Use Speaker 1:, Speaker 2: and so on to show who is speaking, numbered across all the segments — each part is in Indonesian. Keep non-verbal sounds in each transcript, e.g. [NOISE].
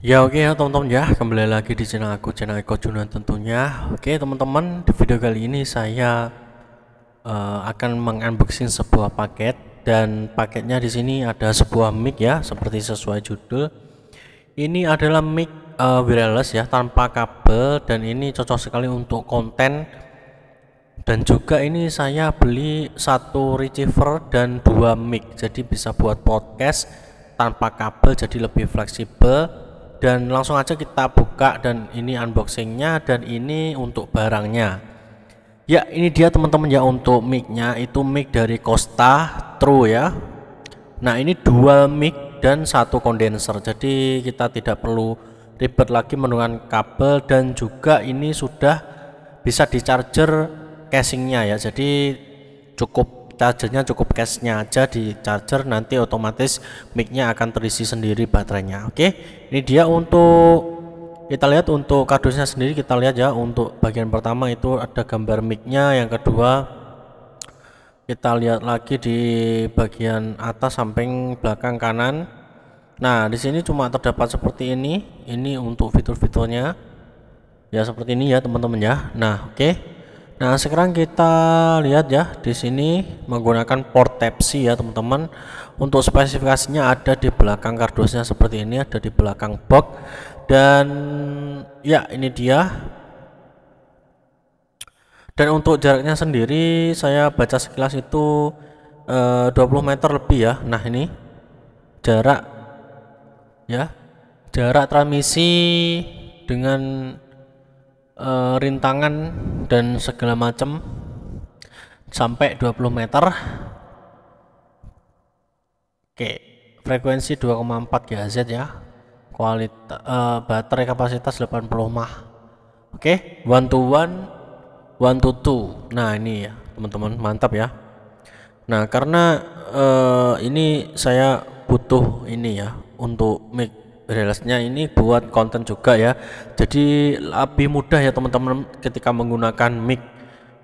Speaker 1: Ya oke okay, ya teman-teman ya kembali lagi di channel aku channel Eko Junan tentunya Oke okay, teman-teman di video kali ini saya uh, akan mengunboxing sebuah paket dan paketnya di sini ada sebuah mic ya seperti sesuai judul ini adalah mic uh, wireless ya tanpa kabel dan ini cocok sekali untuk konten dan juga ini saya beli satu receiver dan dua mic jadi bisa buat podcast tanpa kabel jadi lebih fleksibel dan langsung aja kita buka dan ini unboxingnya dan ini untuk barangnya ya ini dia teman-teman ya untuk micnya itu mic dari Costa True ya nah ini dua mic dan satu kondenser jadi kita tidak perlu ribet lagi menggunakan kabel dan juga ini sudah bisa di charger casingnya ya jadi cukup chargernya cukup cashnya aja di charger nanti otomatis micnya akan terisi sendiri baterainya oke okay? ini dia untuk kita lihat untuk kardusnya sendiri kita lihat ya untuk bagian pertama itu ada gambar micnya yang kedua kita lihat lagi di bagian atas samping belakang kanan nah di sini cuma terdapat seperti ini ini untuk fitur-fiturnya ya seperti ini ya teman-teman ya nah oke okay. Nah, sekarang kita lihat ya di sini menggunakan port Type C ya, teman-teman. Untuk spesifikasinya ada di belakang kardusnya seperti ini, ada di belakang box dan ya ini dia. Dan untuk jaraknya sendiri saya baca sekilas itu e, eh, 20 meter lebih ya. Nah, ini jarak ya. Jarak transmisi dengan Eh, rintangan dan segala macam sampai 20 meter oke frekuensi 2,4 GHz ya kualitas uh, eh, baterai kapasitas 80 mAh oke one to one one to two nah ini ya teman-teman mantap ya nah karena uh, ini saya butuh ini ya untuk mic Relasnya ini buat konten juga ya. Jadi lebih mudah ya teman-teman ketika menggunakan mic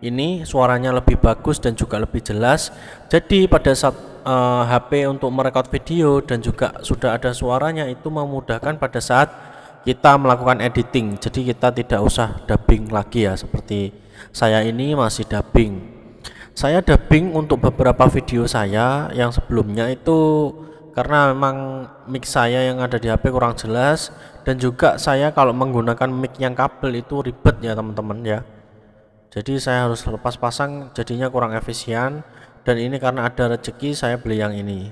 Speaker 1: ini suaranya lebih bagus dan juga lebih jelas. Jadi pada saat uh, eh, HP untuk merekod video dan juga sudah ada suaranya itu memudahkan pada saat kita melakukan editing. Jadi kita tidak usah dubbing lagi ya seperti saya ini masih dubbing. Saya dubbing untuk beberapa video saya yang sebelumnya itu karena memang mic saya yang ada di HP kurang jelas dan juga saya kalau menggunakan mic yang kabel itu ribet ya teman-teman ya jadi saya harus lepas pasang jadinya kurang efisien dan ini karena ada rezeki saya beli yang ini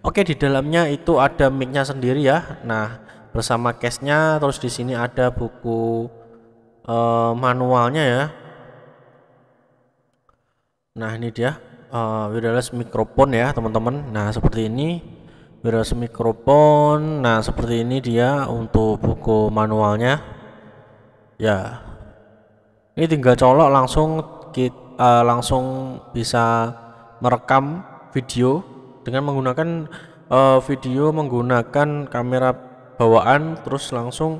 Speaker 1: oke di dalamnya itu ada micnya sendiri ya nah bersama case-nya terus di sini ada buku uh, manualnya ya nah ini dia uh, wireless microphone ya teman-teman nah seperti ini beras mikrofon. Nah, seperti ini dia untuk buku manualnya. Ya. Ini tinggal colok langsung kita uh, eh, langsung bisa merekam video dengan menggunakan uh, video menggunakan kamera bawaan terus langsung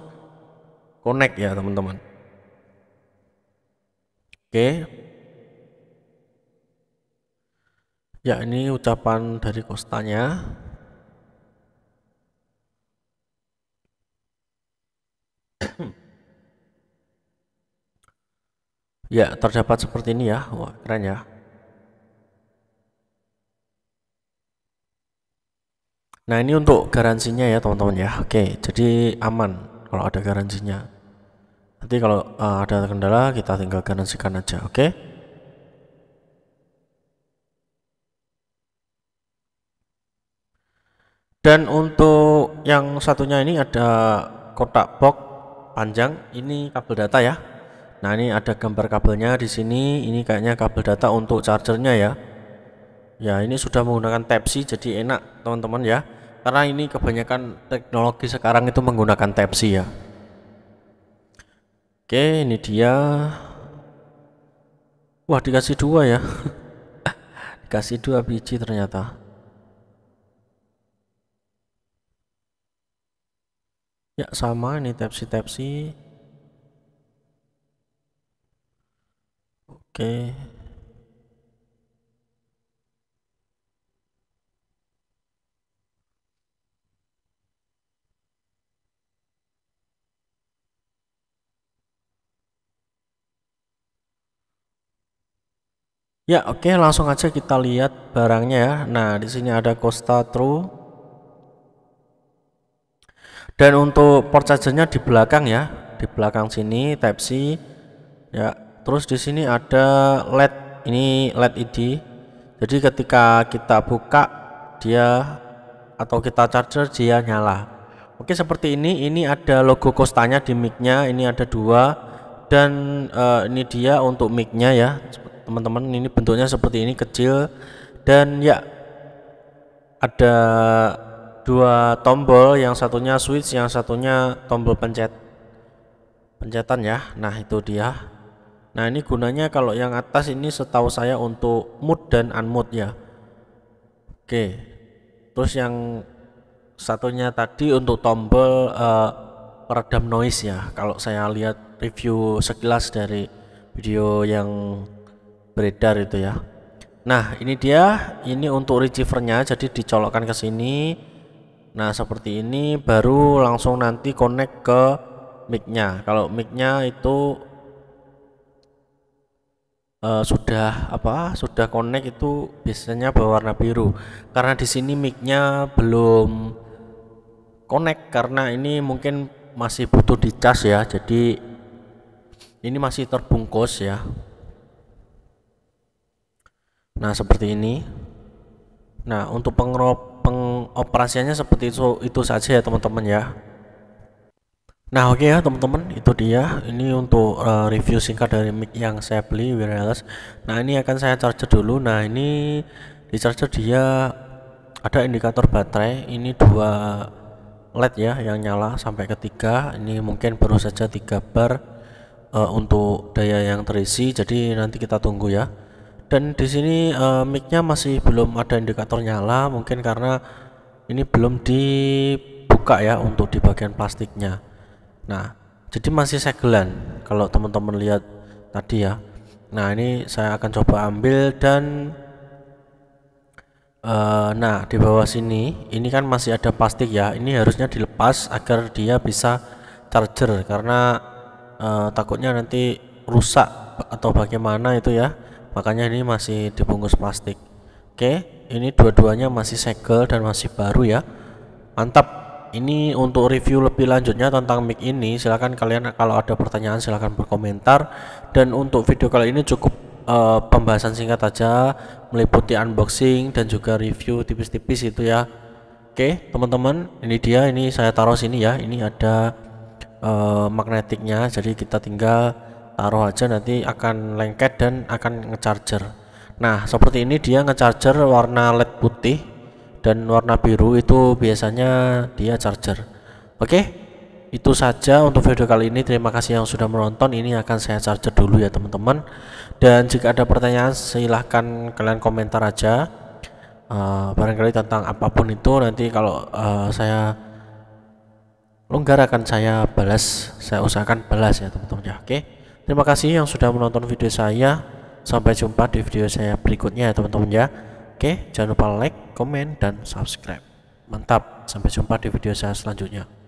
Speaker 1: connect ya, teman-teman. Oke. Ya, ini ucapan dari kostanya. Ya, terdapat seperti ini ya. Wah, keren ya. Nah, ini untuk garansinya ya, teman-teman ya. Oke, jadi aman kalau ada garansinya. Nanti kalau uh, ada kendala kita tinggal garansikan aja, oke? Dan untuk yang satunya ini ada kotak box panjang, ini kabel data ya. Nah, ini ada gambar kabelnya di sini. Ini kayaknya kabel data untuk chargernya ya. Ya, ini sudah menggunakan Type-C jadi enak, teman-teman ya. Karena ini kebanyakan teknologi sekarang itu menggunakan Type-C ya. Oke, ini dia. Wah, dikasih dua ya. [LAUGHS] dikasih dua biji ternyata. Ya, sama ini Type-C Type-C. Oke. Ya, oke, langsung aja kita lihat barangnya ya. Nah, di sini ada Costa True. Dan untuk port chargernya di belakang ya, di belakang sini Type C. Ya, Terus di sini ada LED, ini LED ID. Jadi ketika kita buka dia atau kita charger dia nyala. Oke seperti ini, ini ada logo kostanya di micnya, ini ada dua dan uh, ini dia untuk micnya ya teman-teman. Ini bentuknya seperti ini kecil dan ya ada dua tombol, yang satunya switch, yang satunya tombol pencet pencetan ya. Nah itu dia. Nah ini gunanya kalau yang atas ini setahu saya untuk mood dan unmood ya. Oke. Terus yang satunya tadi untuk tombol uh, eh, peredam noise ya. Kalau saya lihat review sekilas dari video yang beredar itu ya. Nah ini dia. Ini untuk receivernya jadi dicolokkan ke sini. Nah seperti ini baru langsung nanti connect ke micnya. Kalau micnya itu Eh, sudah apa sudah connect itu biasanya berwarna biru karena di sini micnya belum connect karena ini mungkin masih butuh dicas ya jadi ini masih terbungkus ya nah seperti ini nah untuk pengoperasiannya seperti itu itu saja ya teman-teman ya Nah oke okay ya teman-teman itu dia ini untuk uh, review singkat dari mic yang saya beli wireless Nah ini akan saya charger dulu nah ini di charger dia ada indikator baterai ini dua LED ya yang nyala sampai ketiga ini mungkin baru saja tiga bar uh, untuk daya yang terisi jadi nanti kita tunggu ya dan di sini uh, micnya masih belum ada indikator nyala mungkin karena ini belum dibuka ya untuk di bagian plastiknya Nah, jadi masih segelan kalau teman-teman lihat tadi ya. Nah, ini saya akan coba ambil dan uh, nah di bawah sini ini kan masih ada plastik ya. Ini harusnya dilepas agar dia bisa charger karena uh, takutnya nanti rusak atau bagaimana itu ya. Makanya ini masih dibungkus plastik. Oke, ini dua-duanya masih segel dan masih baru ya. Mantap ini untuk review lebih lanjutnya tentang mic ini silahkan kalian kalau ada pertanyaan silahkan berkomentar dan untuk video kali ini cukup uh, pembahasan singkat aja meliputi unboxing dan juga review tipis-tipis itu ya oke teman-teman ini dia ini saya taruh sini ya ini ada uh, magnetiknya jadi kita tinggal taruh aja nanti akan lengket dan akan ngecharger nah seperti ini dia ngecharger warna led putih dan warna biru itu biasanya dia charger oke okay? itu saja untuk video kali ini terima kasih yang sudah menonton ini akan saya charger dulu ya teman-teman dan jika ada pertanyaan silahkan kalian komentar aja uh, barangkali tentang apapun itu nanti kalau uh, saya longgar akan saya balas saya usahakan balas ya teman-teman ya oke okay? terima kasih yang sudah menonton video saya sampai jumpa di video saya berikutnya ya teman-teman ya Oke, jangan lupa like, komen, dan subscribe. Mantap, sampai jumpa di video saya selanjutnya.